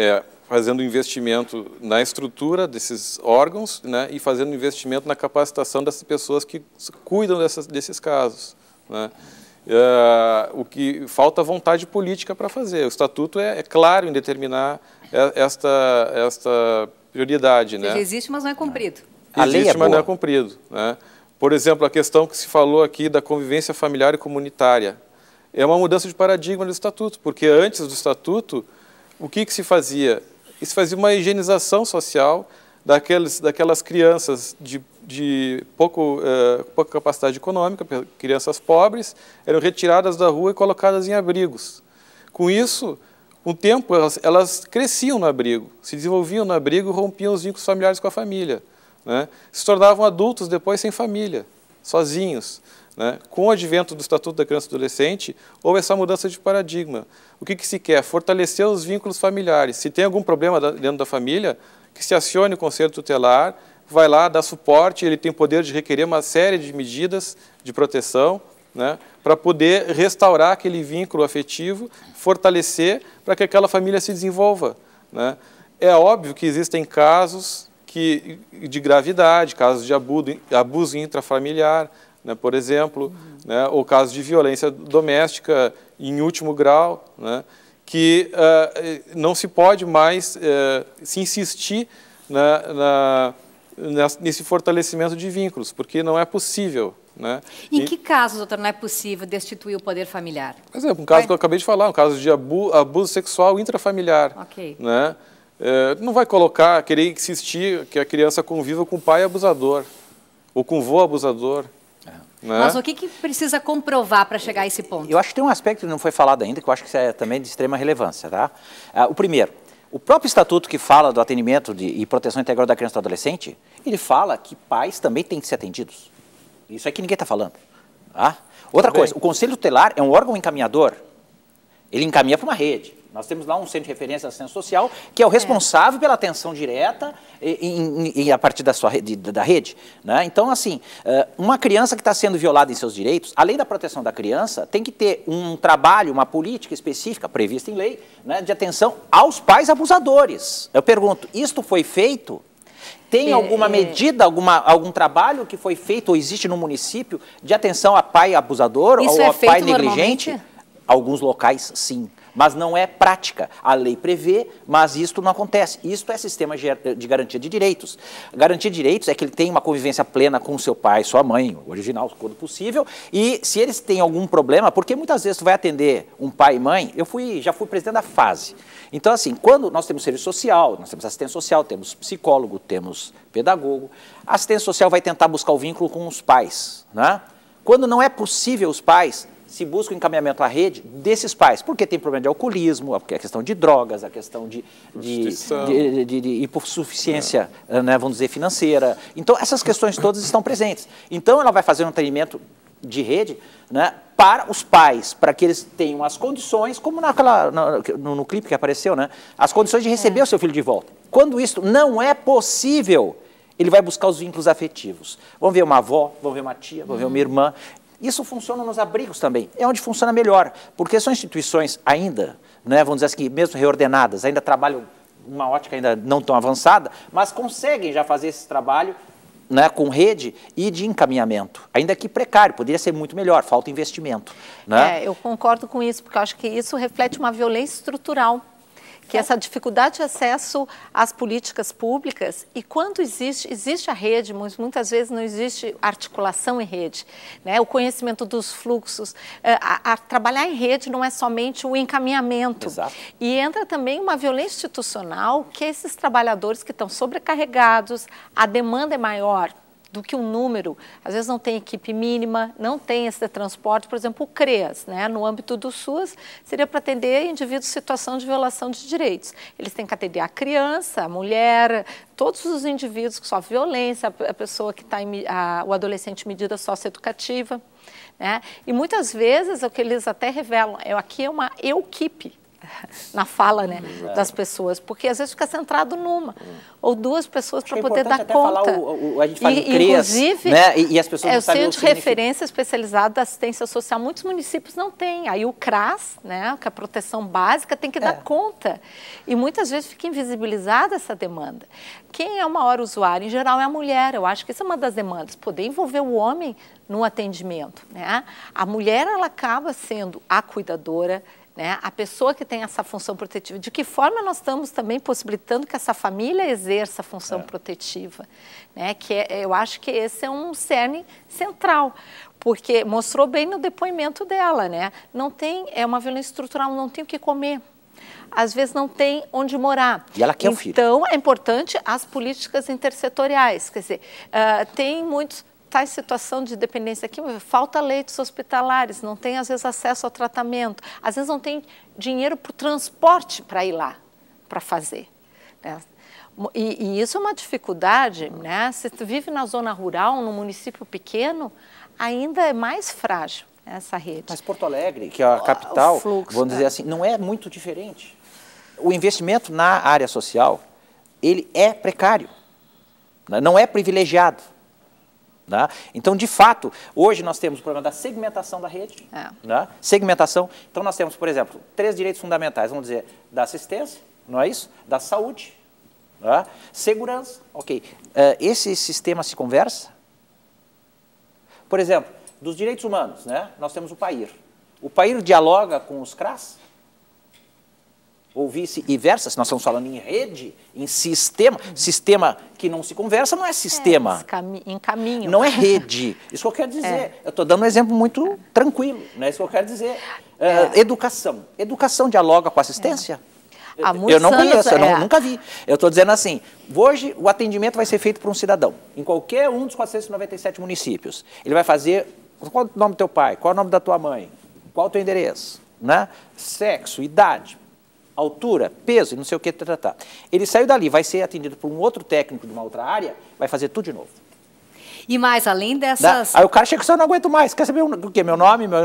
é, fazendo investimento na estrutura desses órgãos né, e fazendo investimento na capacitação das pessoas que cuidam dessas, desses casos. Né. É, o que falta vontade política para fazer. O estatuto é, é, claro em determinar é, esta, esta prioridade. né? Existe, mas não é cumprido. A é existe, é mas boa. não é cumprido. Né? Por exemplo, a questão que se falou aqui da convivência familiar e comunitária. É uma mudança de paradigma do estatuto, porque antes do estatuto o que, que se fazia? Se fazia uma higienização social daqueles, daquelas crianças de, de pouco, uh, pouca capacidade econômica, crianças pobres, eram retiradas da rua e colocadas em abrigos. Com isso, com o tempo, elas, elas cresciam no abrigo, se desenvolviam no abrigo, rompiam os vínculos familiares com a família. Né? Se tornavam adultos depois sem família, sozinhos. Né? Com o advento do Estatuto da Criança e Adolescente, houve essa mudança de paradigma. O que, que se quer? Fortalecer os vínculos familiares. Se tem algum problema dentro da família, que se acione o Conselho Tutelar, vai lá, dá suporte, ele tem poder de requerer uma série de medidas de proteção né, para poder restaurar aquele vínculo afetivo, fortalecer para que aquela família se desenvolva. Né. É óbvio que existem casos que, de gravidade, casos de abuso, abuso intrafamiliar, né, por exemplo, uhum. né, ou casos de violência doméstica em último grau, né, que uh, não se pode mais uh, se insistir né? na, na, nesse fortalecimento de vínculos, porque não é possível. Né? Em e, que casos, doutor, não é possível destituir o poder familiar? Por exemplo, um caso é. que eu acabei de falar, um caso de abu, abuso sexual intrafamiliar. Okay. Né? É, não vai colocar, querer insistir que a criança conviva com o pai abusador ou com o vô abusador. Né? Mas o que, que precisa comprovar para chegar a esse ponto? Eu acho que tem um aspecto que não foi falado ainda, que eu acho que é também de extrema relevância. Tá? Ah, o primeiro, o próprio estatuto que fala do atendimento de, e proteção integral da criança e do adolescente, ele fala que pais também têm que ser atendidos. Isso é que ninguém está falando. Tá? Outra tá coisa, o Conselho Tutelar é um órgão encaminhador. Ele encaminha para uma rede, nós temos lá um centro de referência da assistência social, que é o é. responsável é. pela atenção direta e, a partir da, sua, da rede. Né? Então, assim, eh, uma criança que está sendo violada em seus direitos, além da proteção da criança, tem que ter um trabalho, uma política específica, prevista em lei, né, de atenção aos pais abusadores. Eu pergunto, isto foi feito? Tem é, alguma é. medida, alguma, algum trabalho que foi feito ou existe no município de atenção a pai abusador ou é a pai negligente? Alguns locais, sim mas não é prática. A lei prevê, mas isto não acontece. Isto é sistema de garantia de direitos. Garantia de direitos é que ele tem uma convivência plena com seu pai, sua mãe, original, quando possível, e se eles têm algum problema, porque muitas vezes tu vai atender um pai e mãe, eu fui, já fui presidente da fase. Então, assim, quando nós temos serviço social, nós temos assistência social, temos psicólogo, temos pedagogo, a assistência social vai tentar buscar o vínculo com os pais, né? Quando não é possível os pais, se busca o encaminhamento à rede desses pais, porque tem problema de alcoolismo, a é questão de drogas, a é questão de, de, de, de, de hipossuficiência, é. né, vamos dizer, financeira. Então, essas questões todas estão presentes. Então, ela vai fazer um treinamento de rede né, para os pais, para que eles tenham as condições, como naquela, no, no clipe que apareceu, né, as condições de receber é. o seu filho de volta. Quando isso não é possível, ele vai buscar os vínculos afetivos. Vão ver uma avó, vão ver uma tia, vão ver uma uhum. irmã. Isso funciona nos abrigos também, é onde funciona melhor, porque são instituições ainda, né, vamos dizer assim, mesmo reordenadas, ainda trabalham uma ótica ainda não tão avançada, mas conseguem já fazer esse trabalho né, com rede e de encaminhamento. Ainda que precário, poderia ser muito melhor, falta investimento. Né? É, eu concordo com isso, porque eu acho que isso reflete uma violência estrutural que essa dificuldade de acesso às políticas públicas e quando existe, existe a rede, mas muitas vezes não existe articulação em rede, né? o conhecimento dos fluxos. Eh, a, a trabalhar em rede não é somente o encaminhamento. Exato. E entra também uma violência institucional que esses trabalhadores que estão sobrecarregados, a demanda é maior, do que um número. Às vezes não tem equipe mínima, não tem esse transporte, por exemplo, o CREAS, né? no âmbito do SUS, seria para atender indivíduos em situação de violação de direitos. Eles têm que atender a criança, a mulher, todos os indivíduos que sofrem violência, a pessoa que está em, a, o adolescente em medida socioeducativa. Né? E muitas vezes o que eles até revelam, é, aqui é uma equipe, na fala né, hum, é. das pessoas, porque às vezes fica centrado numa hum. ou duas pessoas para é poder dar até conta. Falar o, a gente fala inclusive, né? e, as pessoas é, o centro de referência especializado da assistência social, muitos municípios não têm. Aí o CRAS, né, que é a proteção básica, tem que é. dar conta. E muitas vezes fica invisibilizada essa demanda. Quem é o maior usuário, em geral, é a mulher. Eu acho que isso é uma das demandas, poder envolver o homem no atendimento. Né? A mulher ela acaba sendo a cuidadora, né, a pessoa que tem essa função protetiva, de que forma nós estamos também possibilitando que essa família exerça a função é. protetiva, né, que é, eu acho que esse é um cerne central, porque mostrou bem no depoimento dela, né, não tem, é uma violência estrutural, não tem o que comer, às vezes não tem onde morar. E ela quer então, o filho. Então, é importante as políticas intersetoriais, quer dizer, uh, tem muitos está em situação de dependência química, falta leitos hospitalares, não tem às vezes acesso ao tratamento, às vezes não tem dinheiro para o transporte para ir lá, para fazer. Né? E, e, isso é uma dificuldade, né? Se tu vive na zona rural, num município pequeno, ainda é mais frágil essa rede. Mas Porto Alegre, que é a capital, fluxo, vamos dizer né? assim, não é muito diferente. O investimento na área social, ele é precário, né? não é privilegiado. Né? Então, de fato, hoje nós temos o problema da segmentação da rede. É. Né? Segmentação. Então, nós temos, por exemplo, três direitos fundamentais, vamos dizer, da assistência, não é isso? Da saúde, né? segurança. Ok. Uh, esse sistema se conversa? Por exemplo, dos direitos humanos, né? nós temos o PAIR. O PAIR dialoga com os CRAS? ou vice-versa, se nós estamos falando em rede, em sistema, sistema que não se conversa não é sistema. É, em caminho. Não é rede. Isso que eu quero dizer. É. Eu estou dando um exemplo muito tranquilo, né? isso que eu quero dizer. É. Ah, educação. Educação dialoga com assistência? É. Há eu não anos, conheço, eu não, é. nunca vi. Eu estou dizendo assim, hoje o atendimento vai ser feito por um cidadão, em qualquer um dos 497 municípios. Ele vai fazer, qual o nome do teu pai, qual o nome da tua mãe, qual o teu endereço, né? sexo, idade, altura, peso, e não sei o que tratar. Tá, tá, tá. Ele saiu dali, vai ser atendido por um outro técnico de uma outra área, vai fazer tudo de novo. E mais, além dessas. Aí o cara chega e eu não aguento mais. Quer saber o quê? Meu nome? Meu...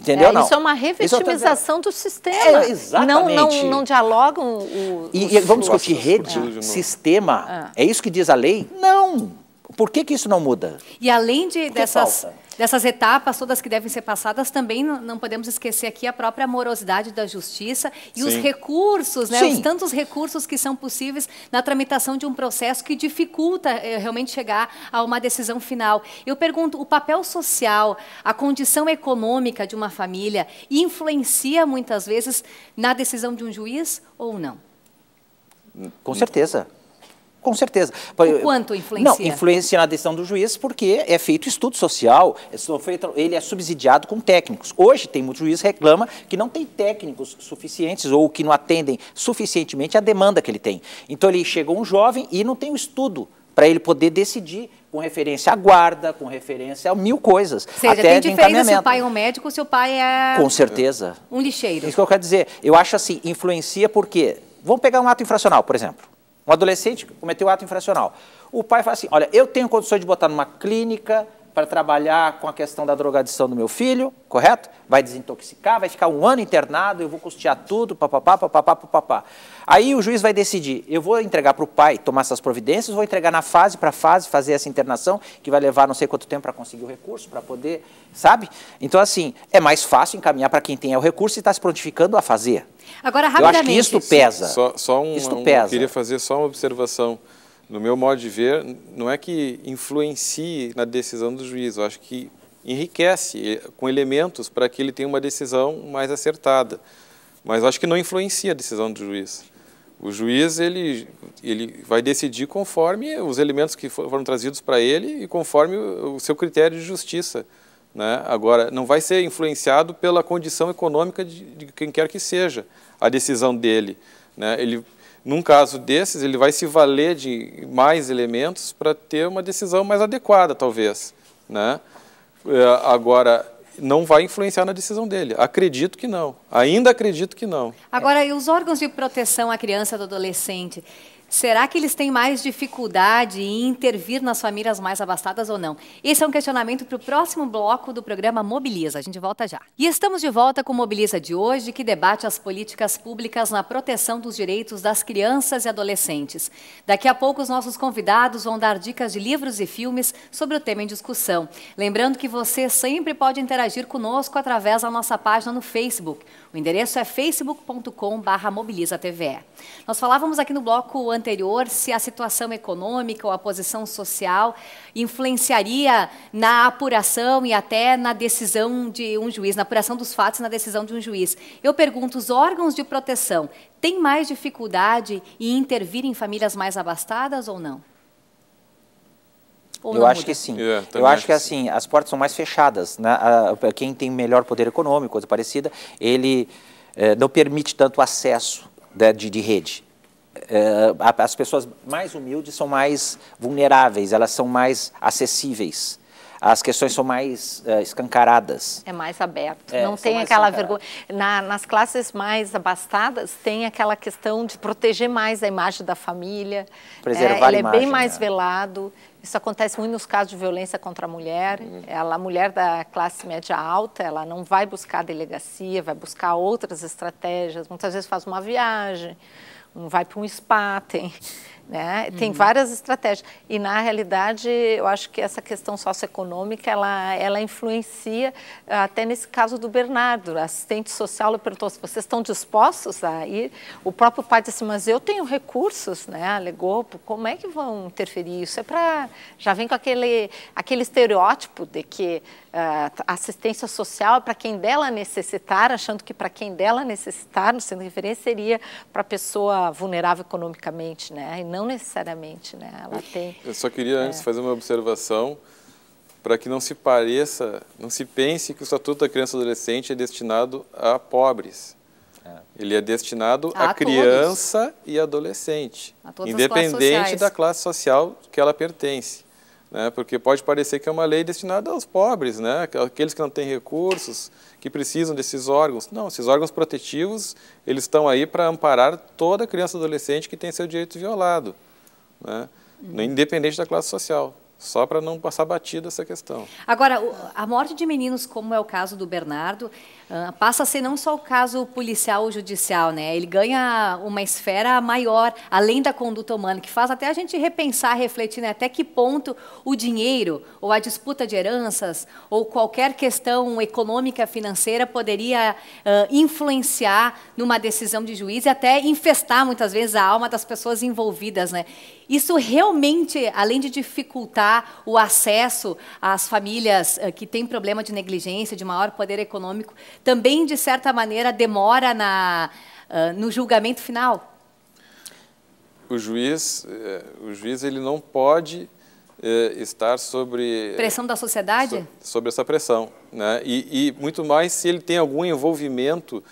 Entendeu? É, não. Isso é uma revitimização é do sistema. É, exatamente. Não, não, não dialogam o. E, e vamos discutir rede, é. sistema. É. é. isso que diz a lei? Não. Por que, que isso não muda? E além de, dessas, falta? dessas etapas todas que devem ser passadas, também não podemos esquecer aqui a própria morosidade da justiça e Sim. os recursos, né? Os tantos recursos que são possíveis na tramitação de um processo que dificulta eh, realmente chegar a uma decisão final. Eu pergunto, o papel social, a condição econômica de uma família influencia muitas vezes na decisão de um juiz ou não? Com certeza. Com certeza. O quanto influencia? Não, influencia na decisão do juiz porque é feito estudo social, é ele é subsidiado com técnicos. Hoje tem muito juiz reclama que não tem técnicos suficientes ou que não atendem suficientemente à demanda que ele tem. Então ele chega um jovem e não tem o um estudo para ele poder decidir com referência à guarda, com referência a mil coisas. Ou seja, até tem diferença se o pai é um médico ou se o pai é... Com certeza. Um lixeiro. Isso que eu quero dizer. Eu acho assim, influencia porque... Vamos pegar um ato infracional, por exemplo. Um adolescente cometeu ato infracional. O pai fala assim: olha, eu tenho condições de botar numa clínica para trabalhar com a questão da drogadição do meu filho, correto? Vai desintoxicar, vai ficar um ano internado, eu vou custear tudo, papapá, papapá, papapá. Aí o juiz vai decidir, eu vou entregar para o pai tomar essas providências, vou entregar na fase para fase, fazer essa internação, que vai levar não sei quanto tempo para conseguir o recurso, para poder, sabe? Então, assim, é mais fácil encaminhar para quem tem o recurso e está se prontificando a fazer. Agora, rapidamente... Eu acho que isto pesa. Só, só um, isto um, pesa. Eu queria fazer só uma observação no meu modo de ver, não é que influencie na decisão do juiz, eu acho que enriquece eh, com elementos para que ele tenha uma decisão mais acertada. Mas acho que não influencia a decisão do juiz. O juiz ele, ele vai decidir conforme os elementos que foram trazidos para ele e conforme o seu critério de justiça. Né? Agora, não vai ser influenciado pela condição econômica de, de quem quer que seja a decisão dele. Né? Ele, num caso desses, ele vai se valer de mais elementos para ter uma decisão mais adequada, talvez. Né? É, agora, não vai influenciar na decisão dele. Acredito que não. Ainda acredito que não. Agora, e os órgãos de proteção à criança e do adolescente? Será que eles têm mais dificuldade em intervir nas famílias mais abastadas ou não? Esse é um questionamento para o próximo bloco do programa Mobiliza. A gente volta já. E estamos de volta com o Mobiliza de hoje, que debate as políticas públicas na proteção dos direitos das crianças e adolescentes. Daqui a pouco, os nossos convidados vão dar dicas de livros e filmes sobre o tema em discussão. Lembrando que você sempre pode interagir conosco através da nossa página no Facebook. O endereço é facebook.com.br Nós falávamos aqui no bloco anterior anterior se a situação econômica ou a posição social influenciaria na apuração e até na decisão de um juiz, na apuração dos fatos e na decisão de um juiz. Eu pergunto, os órgãos de proteção têm mais dificuldade em intervir em famílias mais abastadas ou não? Ou eu acho muda? que sim. É, eu acho que assim, as portas são mais fechadas. Né? Quem tem melhor poder econômico, coisa parecida, ele eh, não permite tanto acesso né, de, de rede é, as pessoas mais humildes são mais vulneráveis, elas são mais acessíveis as questões são mais uh, escancaradas. É mais aberto. É, não tem aquela vergonha. Na, nas classes mais abastadas, tem aquela questão de proteger mais a imagem da família. Preservar é, ele é a imagem. é bem mais né? velado. Isso acontece muito nos casos de violência contra a mulher. Uhum. Ela, a mulher da classe média alta, ela não vai buscar delegacia, vai buscar outras estratégias. Muitas vezes faz uma viagem, um vai para um spa, tem né? Tem uhum. várias estratégias. E, na realidade, eu acho que essa questão socioeconômica, ela, ela influencia ah, até nesse caso do Bernardo. A assistente social perguntou se vocês estão dispostos a ir. O próprio pai disse, mas eu tenho recursos, né? alegou. Como é que vão interferir? Isso é para... Já vem com aquele, aquele estereótipo de que uh, assistência social é para quem dela necessitar, achando que para quem dela necessitar, no sendo referência, seria para a pessoa vulnerável economicamente, né? e não não necessariamente, né? Ela tem. Eu só queria é... antes fazer uma observação para que não se pareça, não se pense que o Estatuto da Criança e Adolescente é destinado a pobres. É. Ele é destinado a, a criança e adolescente, independente da classe social que ela pertence né? porque pode parecer que é uma lei destinada aos pobres, né? aqueles que não têm recursos, que precisam desses órgãos. Não, esses órgãos protetivos eles estão aí para amparar toda criança e adolescente que tem seu direito violado, né? Uhum. independente da classe social só para não passar batida essa questão. Agora, a morte de meninos, como é o caso do Bernardo, ah, passa a ser não só o caso policial ou judicial, né? Ele ganha uma esfera maior, além da conduta humana, que faz até a gente repensar, refletir, né? até que ponto o dinheiro, ou a disputa de heranças, ou qualquer questão econômica, financeira, poderia uh, influenciar numa decisão de juiz e até infestar, muitas vezes, a alma das pessoas envolvidas, né? Isso realmente, além de dificultar o acesso às famílias eh, que têm problema de negligência, de maior poder econômico, também, de certa maneira, demora na, eh, no julgamento final? O juiz, eh, o juiz ele não pode estar sobre... Pressão da sociedade? sobre essa pressão. Né? E, e muito mais se ele tem algum envolvimento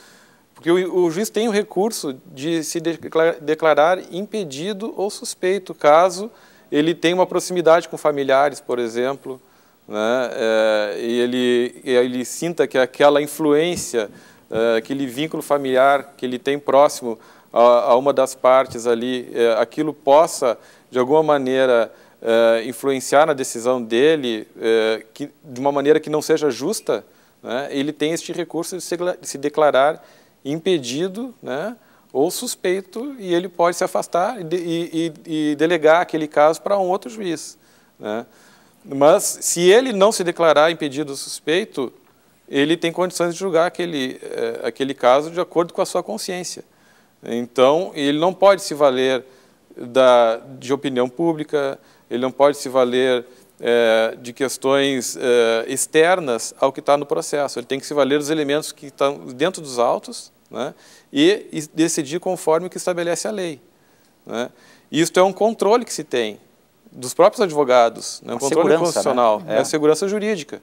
porque o, o juiz tem o recurso de se declarar impedido ou suspeito, caso ele tenha uma proximidade com familiares, por exemplo, né? É, e ele, ele sinta que aquela influência, é, aquele vínculo familiar que ele tem próximo a, a uma das partes ali, é, aquilo possa, de alguma maneira, é, influenciar na decisão dele é, que, de uma maneira que não seja justa, né? ele tem este recurso de se, de se declarar impedido né, ou suspeito e ele pode se afastar e, de, e, e delegar aquele caso para um outro juiz. Né? Mas se ele não se declarar impedido ou suspeito, ele tem condições de julgar aquele, eh, aquele caso de acordo com a sua consciência. Então, ele não pode se valer da, de opinião pública, ele não pode se valer eh, de questões eh, externas ao que está no processo. Ele tem que se valer dos elementos que estão dentro dos autos né? e, e decidir conforme o que estabelece a lei. Né? Isto é um controle que se tem dos próprios advogados, né? um controle né? constitucional, né? é. a é. segurança jurídica.